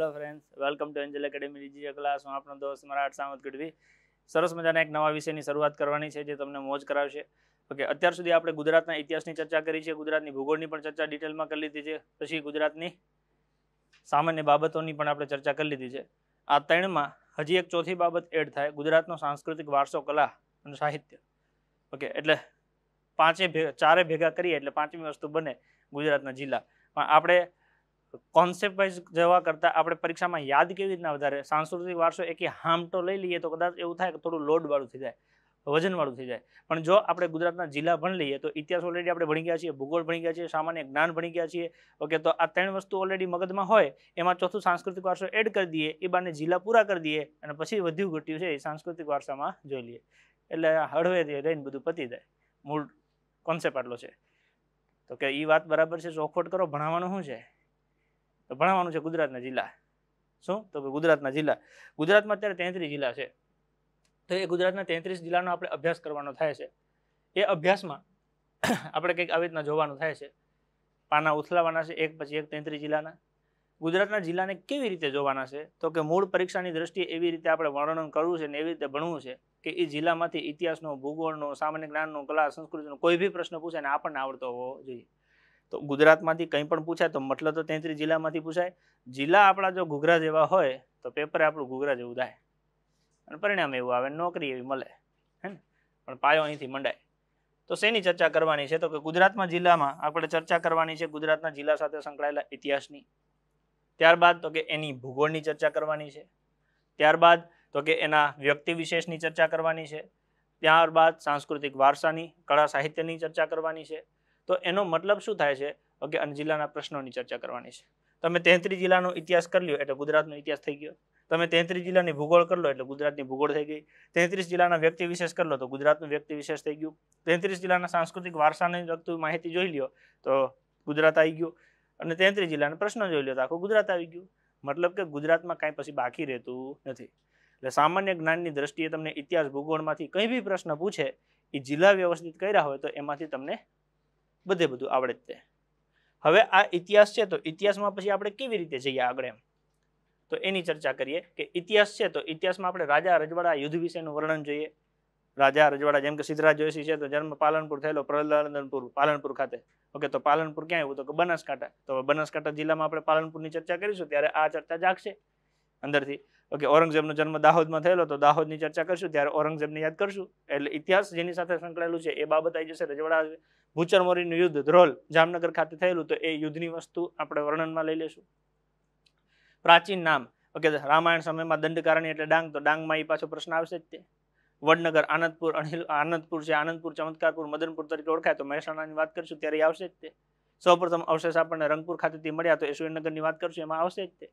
hello friends welcome to angel academy ડીજી class હું આપણો દોસ્ત મારા સામત ગઢવી સરસ મજાના એક નવા વિષયની શરૂઆત કરવાની છે જે તમને મોજ કરાવશે ઓકે અત્યાર સુધી આપણે ગુજરાતના ઇતિહાસની ચર્ચા કરી છે ગુજરાતની ભૂગોળની પણ ચર્ચા ડિટેલમાં કરી લીધી છે પછી ગુજરાતની સામાન્ય બાબતોની પણ આપણે ચર્ચા કરી લીધી છે આ ત્રણમાં હજી એક ચોથી બાબત એડ થાય ગુજરાતનો સાંસ્કૃતિક વારસો કલા અને સાહિત્ય ઓકે એટલે પાંચે ચારે ભેગા કરીએ એટલે પાંચમી વસ્તુ બને ગુજરાતના જિલ્લા પણ આપણે કોન્સેપ્ટ વાઇઝ જવા કરતા આપણે પરીક્ષામાં યાદ કેવી રીતના વધારે સાંસ્કૃતિક વારસો એક હામટો લઈ લઈએ તો કદાચ એવું થાય કે થોડું લોડવાળું થઈ જાય વજનવાળું થઈ જાય પણ જો આપણે ગુજરાતના જિલ્લા ભણી લઈએ તો ઇતિહાસ ઓલરેડી આપણે ભણી ગયા છીએ ભૂગોળ ભણી ગયા છીએ સામાન્ય જ્ઞાન ભણી ગયા છીએ ઓકે તો આ ત્રણ વસ્તુ ઓલરેડી મગજમાં હોય એમાં ચોથું સાંસ્કૃતિક વારસો એડ કરી દઈએ એ બાને જિલ્લા પૂરા કરી દઈએ અને પછી વધ્યું ઘટ્યું છે એ સાંસ્કૃતિક વારસામાં જોઈ લઈએ એટલે હળવેથી રહીને બધું પતી જાય મૂળ કોન્સેપ્ટ આટલો છે તો કે એ વાત બરાબર છે ચોખવટ કરો ભણાવવાનું શું છે તો ભણાવવાનું છે ગુજરાતના જિલ્લા શું તો ગુજરાતના જિલ્લા ગુજરાતમાં અત્યારે તેત્રીસ જિલ્લા છે તો એ ગુજરાતના તેત્રીસ જિલ્લાનો આપણે અભ્યાસ કરવાનો થાય છે એ અભ્યાસમાં આપણે કંઈક આવી રીતના જોવાનું થાય છે પાના ઉથલાવાના છે એક પછી એક તેત્રીસ જિલ્લાના ગુજરાતના જિલ્લાને કેવી રીતે જોવાના છે તો કે મૂળ પરીક્ષાની દ્રષ્ટિએ એવી રીતે આપણે વર્ણન કરવું છે ને એવી રીતે ભણવું છે કે એ જિલ્લામાંથી ઇતિહાસનો ભૂગોળનો સામાન્ય જ્ઞાનનો કલા સંસ્કૃતિનો કોઈ બી પ્રશ્ન પૂછે ને આપણને આવડતો હોવો જોઈએ તો ગુજરાતમાંથી કંઈ પણ પૂછાય તો મતલબ તો તેત્રીસ જિલ્લામાંથી પૂછાય જિલ્લા આપણા જો ઘૂઘરા જેવા હોય તો પેપરે આપણું ઘૂઘરા જેવું થાય અને પરિણામ એવું આવે નોકરી એવી મળે હે ને પણ પાયો અહીંથી મંડાય તો શેની ચર્ચા કરવાની છે તો કે ગુજરાતમાં જિલ્લામાં આપણે ચર્ચા કરવાની છે ગુજરાતના જિલ્લા સાથે સંકળાયેલા ઇતિહાસની ત્યારબાદ તો કે એની ભૂગોળની ચર્ચા કરવાની છે ત્યારબાદ તો કે એના વ્યક્તિ વિશેષની ચર્ચા કરવાની છે ત્યારબાદ સાંસ્કૃતિક વારસાની કળા સાહિત્યની ચર્ચા કરવાની છે તો એનો મતલબ શું થાય છે ઓકે અને જિલ્લાના પ્રશ્નોની ચર્ચા કરવાની છે તમે તેત્રીસ જિલ્લાનો ઇતિહાસ કરી લ્યો એટલે ગુજરાતનો ઇતિહાસ થઈ ગયો તમે તેત્રીસ જિલ્લાની ભૂગોળ કરી લો એટલે ગુજરાતની ભૂગોળ થઈ ગઈ તેત્રીસ જિલ્લાના વ્યક્તિ વિશેષ કરી લો તો ગુજરાતનું વ્યક્તિ વિશેષ થઈ ગયું તેત્રીસ જિલ્લાના સાંસ્કૃતિક વારસાને લગતું માહિતી જોઈ લ્યો તો ગુજરાત આવી ગયું અને તેત્રીસ જિલ્લાના પ્રશ્ન જોઈ લ્યો તો આખું ગુજરાત આવી ગયું મતલબ કે ગુજરાતમાં કાંઈ પછી બાકી રહેતું નથી એટલે સામાન્ય જ્ઞાનની દ્રષ્ટિએ તમને ઇતિહાસ ભૂગોળમાંથી કંઈ બી પ્રશ્ન પૂછે એ જિલ્લા વ્યવસ્થિત કર્યા હોય તો એમાંથી તમને બધે બધું આવડે જ તે હવે આ ઇતિહાસ છે તો ઇતિહાસમાં પછી આપણે કેવી રીતે જઈએ આગળ એમ તો એની ચર્ચા કરીએ કે ઇતિહાસ છે તો ઇતિહાસમાં આપણે રાજા રજવાડા યુદ્ધ વિશેનું વર્ણન જોઈએ રાજા રજવાડા જેમ કે સિદ્ધરાજ જોશી છે તો જન્મ પાલનપુર થયેલો પ્રહલાદનપુર પાલનપુર ખાતે ઓકે તો પાલનપુર ક્યાં આવ્યું તો કે બનાસકાંઠા તો બનાસકાંઠા જિલ્લામાં આપણે પાલનપુરની ચર્ચા કરીશું ત્યારે આ ચર્ચા જાગશે અંદરથી ઓકે ઔરંગઝેબનો જન્મ દાહોદમાં થયેલો તો દાહોદની ચર્ચા કરશું ત્યારે ઔરંગઝેબને યાદ કરશું એટલે ઇતિહાસ જેની સાથે સંકળાયેલું છે એ બાબત આવી જશે રજવાડા ભૂચર યુદ્ધ ધ્રોલ જામનગર ખાતે થયેલું તો એ યુદ્ધની વસ્તુ આપણે વર્ણનમાં લઈ લેશું પ્રાચીન નામ ઓકે રામાયણ સમયમાં દંડકારણી એટલે ડાંગ તો ડાંગમાં એ પાછો પ્રશ્ન આવશે જ તે વડનગર આનંદપુર અણિલ આનંદપુર છે આનંદપુર ચમત્કારપુર મદનપુર તરીકે ઓળખાય તો મહેસાણાની વાત કરશું ત્યારે આવશે જ તે સૌપ્રથમ અવશેષ આપણને રંગપુર ખાતેથી મળ્યા તો એ સુરેન્દ્રનગરની વાત કરશું એમાં આવશે જ તે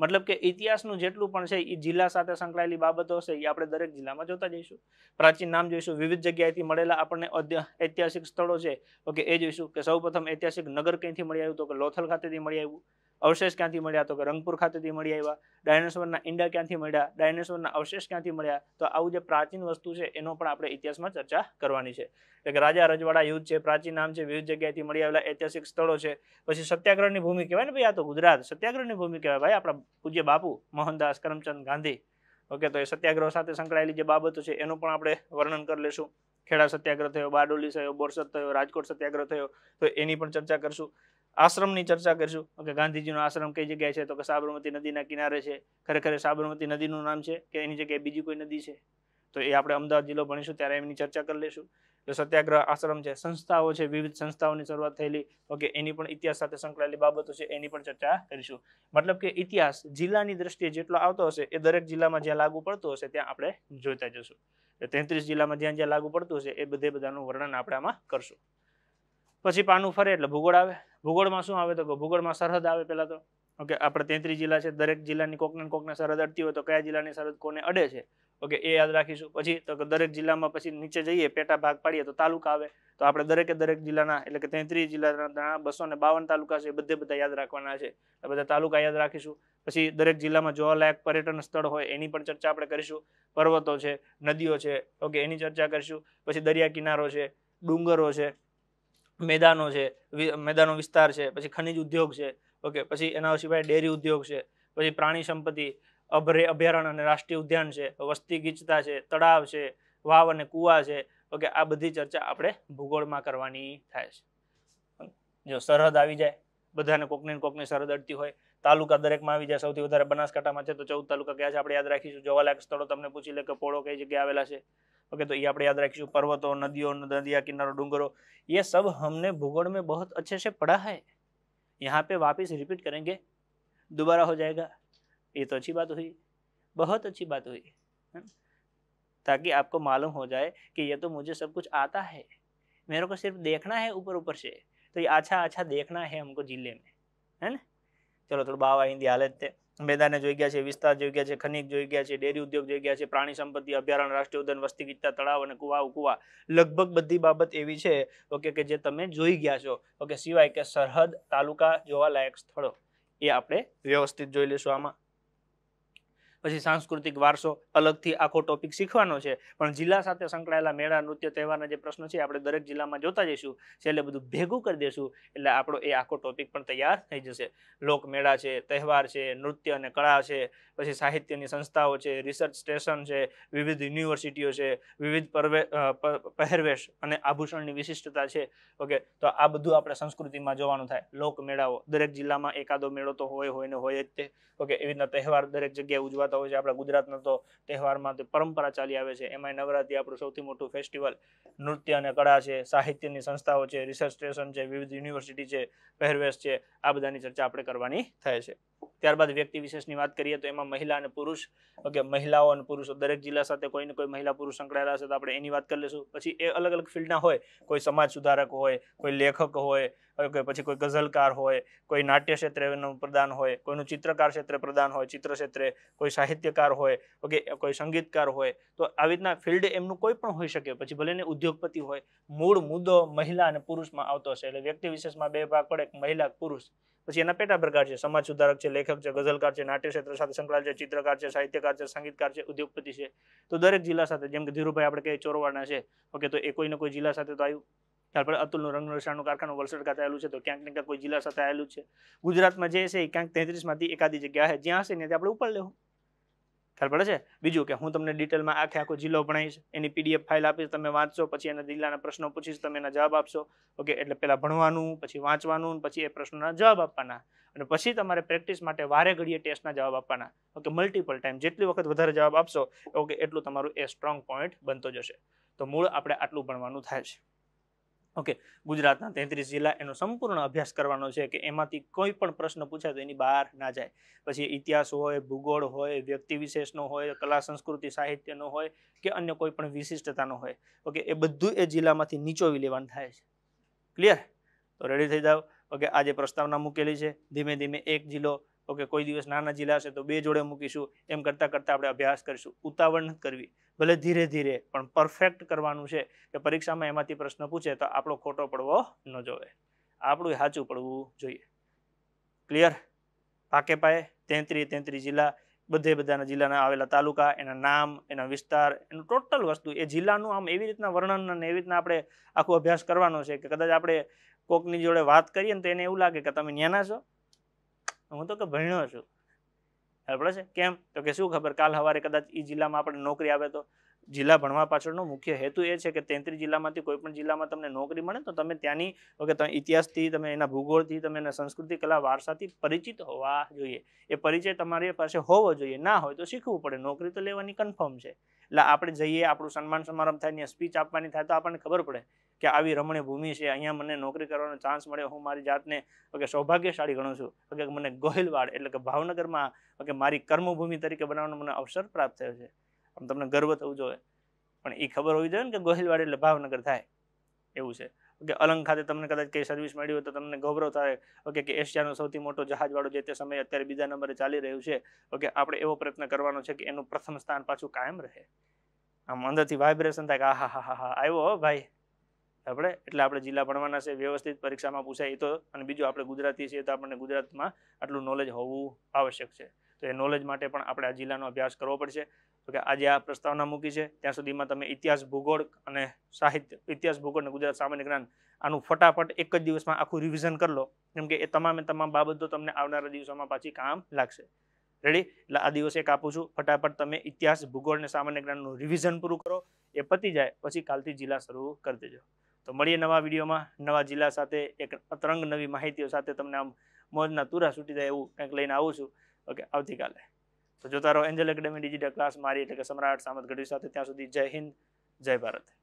મતલબ કે ઇતિહાસનું જેટલું પણ છે એ જિલ્લા સાથે સંકળાયેલી બાબતો હશે એ આપણે દરેક જિલ્લામાં જોતા જઈશું પ્રાચીન નામ જોઈશું વિવિધ જગ્યાએથી મળેલા આપણને ઐતિહાસિક સ્થળો છે ઓકે એ જોઈશું કે સૌપ્રથમ ઐતિહાસિક નગર ક્યાંથી મળી આવ્યું તો કે લોથલ ખાતેથી મળી આવ્યું અવશેષ ક્યાંથી મળ્યા તો કે રંગપુર ખાતેથી મળી આવ્યા ડાયનોસોરના ઈંડા ક્યાંથી મળ્યા ડાયનોસોરના અવશેષ ક્યાંથી મળ્યા તો આવું જે પ્રાચીન વસ્તુ છે એનો પણ આપણે ઇતિહાસમાં ચર્ચા કરવાની છે એટલે કે રાજા રજવાડા યુદ્ધ છે પ્રાચીન નામ છે વિવિધ જગ્યાએથી મળી આવેલા ઐતિહાસિક સ્થળો છે પછી સત્યાગ્રહની ભૂમિ કહેવાય ને ભાઈ આ તો ગુજરાત સત્યાગ્રહની ભૂમિ કહેવાય ભાઈ આપણા પૂજ્ય બાપુ મોહનદાસ કરમચંદ ગાંધી ઓકે તો એ સત્યાગ્રહ સાથે સંકળાયેલી જે બાબતો છે એનું પણ આપણે વર્ણન કરી લેશું ખેડા સત્યાગ્રહ થયો બારડોલી થયો બોરસદ થયો રાજકોટ સત્યાગ્રહ થયો તો એની પણ ચર્ચા કરશું આશ્રમની ચર્ચા કરીશું કે ગાંધીજીનો આશ્રમ કઈ જગ્યાએ છે તો કે સાબરમતી નદીના કિનારે છે ખરેખર સાબરમતી નદીનું નામ છે કે એની જગ્યાએ બીજી કોઈ નદી છે તો એ આપણે અમદાવાદ જિલ્લો ભણીશું ત્યારે એમની ચર્ચા કરી લઈશું એટલે સત્યાગ્રહ આશ્રમ છે સંસ્થાઓ છે વિવિધ સંસ્થાઓની શરૂઆત થયેલી ઓકે એની પણ ઇતિહાસ સાથે સંકળાયેલી બાબતો છે એની પણ ચર્ચા કરીશું મતલબ કે ઇતિહાસ જિલ્લાની દ્રષ્ટિએ જેટલો આવતો હશે એ દરેક જિલ્લામાં જ્યાં લાગુ પડતું હશે ત્યાં આપણે જોતા જશું તેત્રીસ જિલ્લામાં જ્યાં જ્યાં લાગુ પડતું હશે એ બધે બધાનું વર્ણન આપણે આમાં કરશું પછી પાનું ફરે એટલે ભૂગોળ આવે ભૂગોળમાં શું આવે તો ભૂગોળમાં સરહદ આવે પહેલાં તો ઓકે આપણે તેત્રીસ જિલ્લા છે દરેક જિલ્લાની કોકને કોકને સરહદ અડતી હોય તો કયા જિલ્લાની સરહદ કોને અડે છે ઓકે એ યાદ રાખીશું પછી તો દરેક જિલ્લામાં પછી નીચે જઈએ પેટા ભાગ પાડીએ તો તાલુકા આવે તો આપણે દરેકે દરેક જિલ્લાના એટલે કે તેત્રીસ જિલ્લાના બસો ને બાવન તાલુકા છે એ બધે બધા યાદ રાખવાના છે બધા તાલુકા યાદ રાખીશું પછી દરેક જિલ્લામાં જોવાલાયક પર્યટન સ્થળ હોય એની પણ ચર્ચા આપણે કરીશું પર્વતો છે નદીઓ છે ઓકે એની ચર્ચા કરીશું પછી દરિયા કિનારો છે ડુંગરો છે મેદાનો છે મેદાનો વિસ્તાર છે પછી ખનિજ ઉદ્યોગ છે ઓકે પછી એના સિવાય ડેરી ઉદ્યોગ છે પછી પ્રાણી સંપત્તિ અભરે અભયારણ્ય અને રાષ્ટ્રીય ઉદ્યાન છે વસ્તી ગીચતા છે તળાવ છે વાવ અને કુવા છે ઓકે આ બધી ચર્ચા આપણે ભૂગોળમાં કરવાની થાય છે જો સરહદ આવી જાય બધાને કોકને કોકની સરહદ અડતી હોય તાલુકા દરેકમાં આવી જાય સૌથી વધારે બનાસકાંઠામાં છે તો ચૌદ તાલુકા કયા છે આપણે યાદ રાખીશું જોવાલાયક સ્થળો તમને પૂછી લે કે પોળો કઈ જગ્યાએ આવેલા છે ओके तो ये आप याद रखिए पर्वतों नदियों नदिया किनारों डूंगरों ये सब हमने भूगोल में बहुत अच्छे से पढ़ा है यहाँ पे वापस रिपीट करेंगे दोबारा हो जाएगा ये तो अच्छी बात हुई बहुत अच्छी बात हुई ताकि आपको मालूम हो जाए कि ये तो मुझे सब कुछ आता है मेरे को सिर्फ देखना है ऊपर ऊपर से तो ये अच्छा अच्छा देखना है हमको जिले में है ना चलो थोड़ा बाबा हिंदी हालत थे મેદાને જોઈ ગયા છે વિસ્તાર જોઈ ગયા છે ખનિજ જોઈ ગયા છે ડેરી ઉદ્યોગ જોઈ ગયા છે પ્રાણી સંપત્તિ અભયારણ્ય રાષ્ટ્રીય ઉદ્યાન વસ્તી ગીચતા તળાવ અને કુવા કુવા લગભગ બધી બાબત એવી છે ઓકે કે જે તમે જોઈ ગયા છો ઓકે સિવાય કે સરહદ તાલુકા જોવાલાયક સ્થળો એ આપણે વ્યવસ્થિત જોઈ લઈશું આમાં પછી સાંસ્કૃતિક વારસો અલગથી આખો ટોપિક શીખવાનો છે પણ જિલ્લા સાથે સંકળાયેલા મેળા નૃત્ય તહેવારના જે પ્રશ્નો છે આપણે દરેક જિલ્લામાં જોતા જઈશું છેલ્લે બધું ભેગું કરી દેશું એટલે આપણો એ આખો ટોપિક પણ તૈયાર થઈ જશે લોકમેળા છે તહેવાર છે નૃત્ય અને કળા છે પછી સાહિત્યની સંસ્થાઓ છે રિસર્ચ સ્ટેશન છે વિવિધ યુનિવર્સિટીઓ છે વિવિધ પહેરવેશ અને આભૂષણની વિશિષ્ટતા છે ઓકે તો આ બધું આપણે સંસ્કૃતિમાં જોવાનું થાય લોકમેળાઓ દરેક જિલ્લામાં એકાદો મેળો તો હોય હોય ને હોય જ તે ઓકે એવી રીતના તહેવાર દરેક જગ્યાએ ઉજવાતો ઉજવાતા હોય છે આપણા ગુજરાતના તો તહેવારમાં તે પરંપરા ચાલી આવે છે એમાંય નવરાત્રિ આપણું સૌથી મોટું ફેસ્ટિવલ નૃત્ય અને કળા છે સાહિત્યની સંસ્થાઓ છે રિસર્ચ સ્ટેશન છે વિવિધ યુનિવર્સિટી છે પહેરવેશ છે આ બધાની ચર્ચા આપણે કરવાની થાય છે ત્યારબાદ વ્યક્તિ વિશેષની વાત કરીએ તો એમાં મહિલા અને પુરુષ ઓકે મહિલાઓ અને પુરુષો દરેક જિલ્લા સાથે કોઈ ને કોઈ મહિલા પુરુષ સંકળાયેલા હશે તો આપણે એની વાત કરી લઈશું પછી એ અલગ અલગ ફિલ્ડના હોય કોઈ સમાજ સુધારક હોય કોઈ લેખક હોય ઓકે પછી કોઈ ગઝલકાર હોય કોઈ નાટ્ય ક્ષેત્રેનું પ્રદાન હોય કોઈનું ચિત્રકાર ક્ષેત્રે પ્રદાન હોય ચિત્ર ક્ષેત્રે કોઈ સાહિત્યકાર હોય ઓકે કોઈ સંગીતકાર હોય તો આવી રીતના ફિલ્ડ એમનું કોઈ પણ હોઈ શકે પછી ભલે ને ઉદ્યોગપતિ હોય મૂળ મુદ્દો મહિલા અને પુરુષમાં આવતો હશે એટલે વ્યક્તિ વિશેષમાં બે ભાગ પડે મહિલા પુરુષ પછી એના પેટા પ્રકાર છે સમાજ સુધારક છે લેખક છે ગઝલકાર છે નાટ્ય ક્ષેત્ર સાથે સંકળાયેલ છે ચિત્રકાર છે સાહિત્યકાર છે સંગીતકાર છે ઉદ્યોગપતિ છે તો દરેક જિલ્લા સાથે જેમ કે ધીરુભાઈ આપણે કહીએ ચોરવાના છે ઓકે તો એ કોઈને કોઈ જિલ્લા સાથે તો આવ્યું ત્યારપર અતુલનું રંગ રસાયણનું કારખાનું વલસાડ ખાતે આવેલું છે તો ક્યાંક ને ક્યાંક કોઈ જિલ્લા સાથે આવેલું છે ગુજરાતમાં જે છે એ ક્યાંક તેત્રીસમાંથી એકાદી જગ્યા છે જ્યાં છે ત્યાં આપણે ઉપર લેવું ખ્યાલ પડે છે બીજું કે હું તમને ડિટેલમાં આખે આખો જિલ્લો ભણાવીશ એની પીડીએફ ફાઇલ આપીશ તમે વાંચશો પછી એના જિલ્લાના પ્રશ્નો પૂછીશ તમે એના જવાબ આપશો ઓકે એટલે પહેલાં ભણવાનું પછી વાંચવાનું પછી એ પ્રશ્નોના જવાબ આપવાના અને પછી તમારે પ્રેક્ટિસ માટે વારે ઘડીએ ટેસ્ટના જવાબ આપવાના ઓકે મલ્ટિપલ ટાઈમ જેટલી વખત વધારે જવાબ આપશો ઓકે એટલું તમારું એ સ્ટ્રોંગ પોઈન્ટ બનતો જશે તો મૂળ આપણે આટલું ભણવાનું થાય છે ઓકે ગુજરાતના તેત્રીસ જિલ્લા એનો સંપૂર્ણ અભ્યાસ કરવાનો છે કે એમાંથી કોઈ પણ પ્રશ્ન પૂછાય તો એની બહાર ના જાય પછી ઇતિહાસ હોય ભૂગોળ હોય વ્યક્તિ વિશેષનો હોય કલા સંસ્કૃતિ સાહિત્યનો હોય કે અન્ય કોઈ પણ વિશિષ્ટતાનો હોય ઓકે એ બધું એ જિલ્લામાંથી નીચોવી લેવાનું થાય છે ક્લિયર તો રેડી થઈ જાઓ ઓકે આજે પ્રસ્તાવના મૂકેલી છે ધીમે ધીમે એક જિલ્લો ઓકે કોઈ દિવસ નાના જિલ્લા હશે તો બે જોડે મૂકીશું એમ કરતાં કરતાં આપણે અભ્યાસ કરીશું ઉતાવળ કરવી ભલે ધીરે ધીરે પણ પરફેક્ટ કરવાનું છે કે પરીક્ષામાં એમાંથી પ્રશ્ન પૂછે તો આપણો ખોટો પડવો ન જોવે આપણું સાચું પડવું જોઈએ ક્લિયર પાકે પાયે તેત્રી તેત્રી જિલ્લા બધે બધાના જિલ્લાના આવેલા તાલુકા એના નામ એના વિસ્તાર એનું ટોટલ વસ્તુ એ જિલ્લાનું આમ એવી રીતના વર્ણન અને એવી રીતના આપણે આખો અભ્યાસ કરવાનો છે કે કદાચ આપણે કોકની જોડે વાત કરીએ ને તો એને એવું લાગે કે તમે ન્યાના છો હું તો કે ભણ્યો છું ખબર પડે છે કેમ તો કે શું ખબર કાલ સવારે કદાચ એ જિલ્લામાં આપણે નોકરી આવે તો જિલ્લા ભણવા પાછળનો મુખ્ય હેતુ એ છે કે તેત્રીસ જિલ્લામાંથી કોઈ પણ જિલ્લામાં તમને નોકરી મળે તો તમે ત્યાંની ઓકે તમે ઇતિહાસથી તમે એના ભૂગોળથી તમે એના સંસ્કૃતિ કલા વારસાથી પરિચિત હોવા જોઈએ એ પરિચય તમારી પાસે હોવો જોઈએ ના હોય તો શીખવું પડે નોકરી તો લેવાની કન્ફર્મ છે એટલે આપણે જઈએ આપણું સન્માન સમારંભ થાય ને સ્પીચ આપવાની થાય તો આપણને ખબર પડે કે આવી રમણીય ભૂમિ છે અહીંયા મને નોકરી કરવાનો ચાન્સ મળ્યો હું મારી જાતને કે સૌભાગ્યશાળી ગણું છું કે મને ગોહિલવાડ એટલે કે ભાવનગરમાં કે મારી કર્મભૂમિ તરીકે બનાવવાનો મને અવસર પ્રાપ્ત થયો છે આમ તમને ગર્વ થવું જોઈએ પણ એ ખબર હોવી જોઈએ ને કે ગોહિલવાડ એટલે ભાવનગર થાય એવું છે કે અલંગ ખાતે તમને કદાચ કઈ સર્વિસ મળી હોય તો તમને ગૌરવ થાય ઓકે કે એશિયાનો સૌથી મોટો જહાજવાળો જે તે સમયે અત્યારે બીજા નંબરે ચાલી રહ્યું છે ઓકે આપણે એવો પ્રયત્ન કરવાનો છે કે એનું પ્રથમ સ્થાન પાછું કાયમ રહે આમ અંદરથી વાઇબ્રેશન થાય કે આહા હા હા હા આવ્યો ભાઈ આપણે એટલે આપણે જિલ્લા ભણવાના છે વ્યવસ્થિત પરીક્ષામાં પૂછાય એ તો અને બીજું આપણે ગુજરાતી છીએ તો આપણને ગુજરાતમાં આટલું નોલેજ હોવું આવશ્યક છે તો એ નોલેજ માટે પણ આપણે આ જિલ્લાનો અભ્યાસ કરવો પડશે તો કે આજે આ પ્રસ્તાવના મૂકી છે ત્યાં સુધીમાં તમે ઇતિહાસ ભૂગોળ અને સાહિત્ય ઇતિહાસ ભૂગોળ અને ગુજરાત સામાન્ય જ્ઞાન આનું ફટાફટ એક જ દિવસમાં આખું રિવિઝન કરી લો કેમ કે એ તમામે તમામ બાબતો તમને આવનારા દિવસોમાં પાછી કામ લાગશે રેડી એટલે આ દિવસે એક આપું છું ફટાફટ તમે ઇતિહાસ ભૂગોળ અને સામાન્ય જ્ઞાનનું રિવિઝન પૂરું કરો એ પતી જાય પછી કાલથી જિલ્લા શરૂ કરી દેજો તો મળીએ નવા વિડીયોમાં નવા જિલ્લા સાથે એક અતરંગ નવી માહિતીઓ સાથે તમને આમ મોજના તુરા છૂટી જાય એવું કંઈક લઈને આવું છું ઓકે આવતીકાલે તો જોતા રહો એન્જલ એકેડેમી ડિજિટલ ક્લાસ મારી એટલે કે સમ્રાટ સામત ગઢવી સાથે ત્યાં સુધી જય હિન્દ જય ભારત